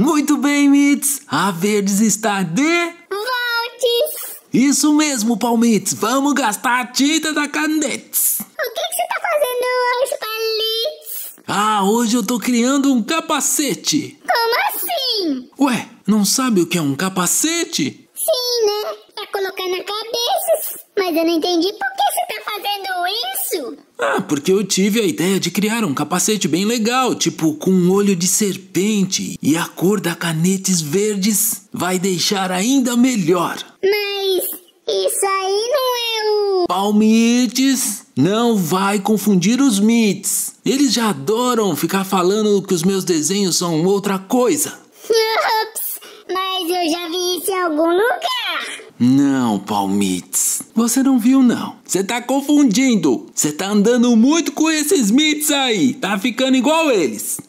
Muito bem, Mits! A Verdes está de. Voltes! Isso mesmo, Palmites! Vamos gastar a tinta da Candetes! O que, que você tá fazendo hoje, Palmites? Ah, hoje eu tô criando um capacete! Como assim? Ué, não sabe o que é um capacete? Sim, né? Pra tá colocar na cabeça. Mas eu não entendi por que você tá fazendo isso. Ah, porque eu tive a ideia de criar um capacete bem legal, tipo com um olho de serpente e a cor da canetes verdes vai deixar ainda melhor. Mas isso aí não é o. Palmites não vai confundir os mites. Eles já adoram ficar falando que os meus desenhos são outra coisa. Ups, mas eu já vi isso em algum lugar. Não, Palmites. Você não viu, não. Você tá confundindo. Você tá andando muito com esses mitos aí. Tá ficando igual eles.